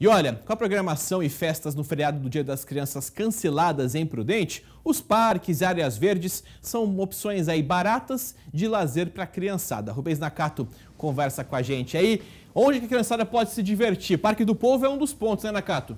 E olha, com a programação e festas no feriado do Dia das Crianças canceladas em Prudente, os parques e áreas verdes são opções aí baratas de lazer para a criançada. Rubens Nakato conversa com a gente aí. Onde a criançada pode se divertir? Parque do Povo é um dos pontos, né, Nakato?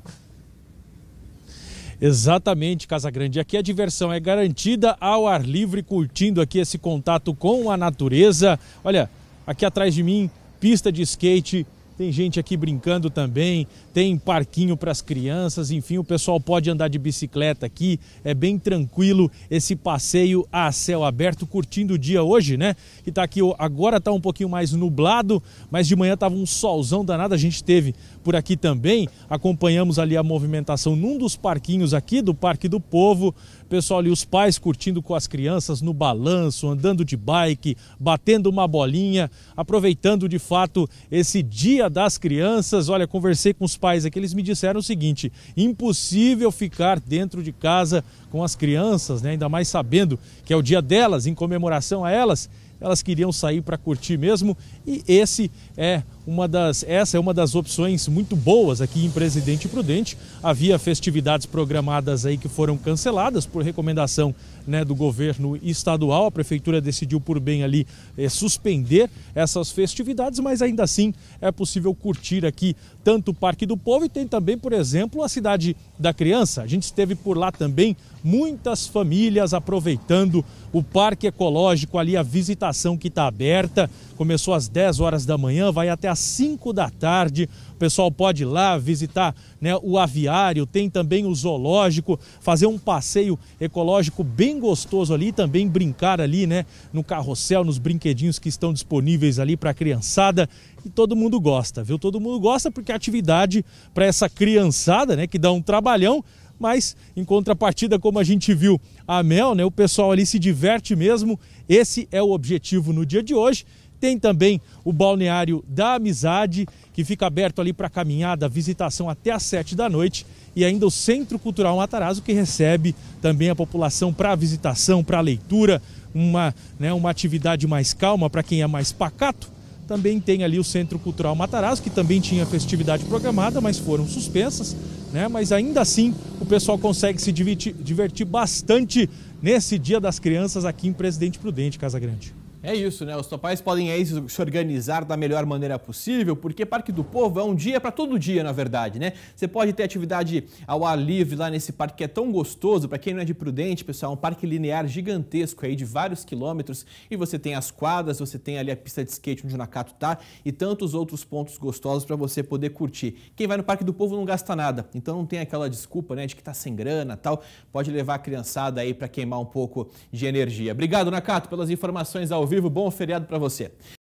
Exatamente, Casa Grande. Aqui a diversão é garantida ao ar livre, curtindo aqui esse contato com a natureza. Olha, aqui atrás de mim, pista de skate, tem gente aqui brincando também, tem parquinho para as crianças, enfim, o pessoal pode andar de bicicleta aqui, é bem tranquilo esse passeio a céu aberto, curtindo o dia hoje, né? Que tá aqui, agora tá um pouquinho mais nublado, mas de manhã tava um solzão danado, a gente teve por aqui também, acompanhamos ali a movimentação num dos parquinhos aqui do Parque do Povo, pessoal ali, os pais curtindo com as crianças no balanço, andando de bike, batendo uma bolinha, aproveitando de fato esse dia Dia das Crianças. Olha, conversei com os pais aqui, eles me disseram o seguinte: impossível ficar dentro de casa com as crianças, né? ainda mais sabendo que é o dia delas, em comemoração a elas elas queriam sair para curtir mesmo e esse é uma das, essa é uma das opções muito boas aqui em Presidente Prudente. Havia festividades programadas aí que foram canceladas por recomendação né, do governo estadual. A prefeitura decidiu por bem ali eh, suspender essas festividades, mas ainda assim é possível curtir aqui tanto o Parque do Povo e tem também, por exemplo, a Cidade da Criança. A gente esteve por lá também, muitas famílias aproveitando o Parque Ecológico ali, a visitação licitação que está aberta. Começou às 10 horas da manhã, vai até às 5 da tarde. O pessoal pode ir lá visitar né, o aviário, tem também o zoológico, fazer um passeio ecológico bem gostoso ali, também brincar ali, né, no carrossel, nos brinquedinhos que estão disponíveis ali para a criançada. E todo mundo gosta, viu? Todo mundo gosta porque a é atividade para essa criançada, né, que dá um trabalhão, mas, em contrapartida, como a gente viu a Mel, né, o pessoal ali se diverte mesmo. Esse é o objetivo no dia de hoje. Tem também o balneário da Amizade, que fica aberto ali para caminhada, visitação até às 7 da noite. E ainda o Centro Cultural Matarazzo, que recebe também a população para visitação, para leitura, uma, né, uma atividade mais calma para quem é mais pacato. Também tem ali o Centro Cultural Matarazzo, que também tinha festividade programada, mas foram suspensas né? Mas ainda assim o pessoal consegue se divertir, divertir bastante nesse Dia das Crianças aqui em Presidente Prudente, Casa Grande. É isso, né? Os topais podem aí se organizar da melhor maneira possível, porque Parque do Povo é um dia para todo dia, na verdade, né? Você pode ter atividade ao ar livre lá nesse parque que é tão gostoso, para quem não é de Prudente, pessoal, é um parque linear gigantesco aí de vários quilômetros e você tem as quadras, você tem ali a pista de skate onde o Nakato tá e tantos outros pontos gostosos para você poder curtir. Quem vai no Parque do Povo não gasta nada, então não tem aquela desculpa, né, de que tá sem grana, tal. Pode levar a criançada aí para queimar um pouco de energia. Obrigado, Nakato, pelas informações ao vivo vivo. Bom feriado para você.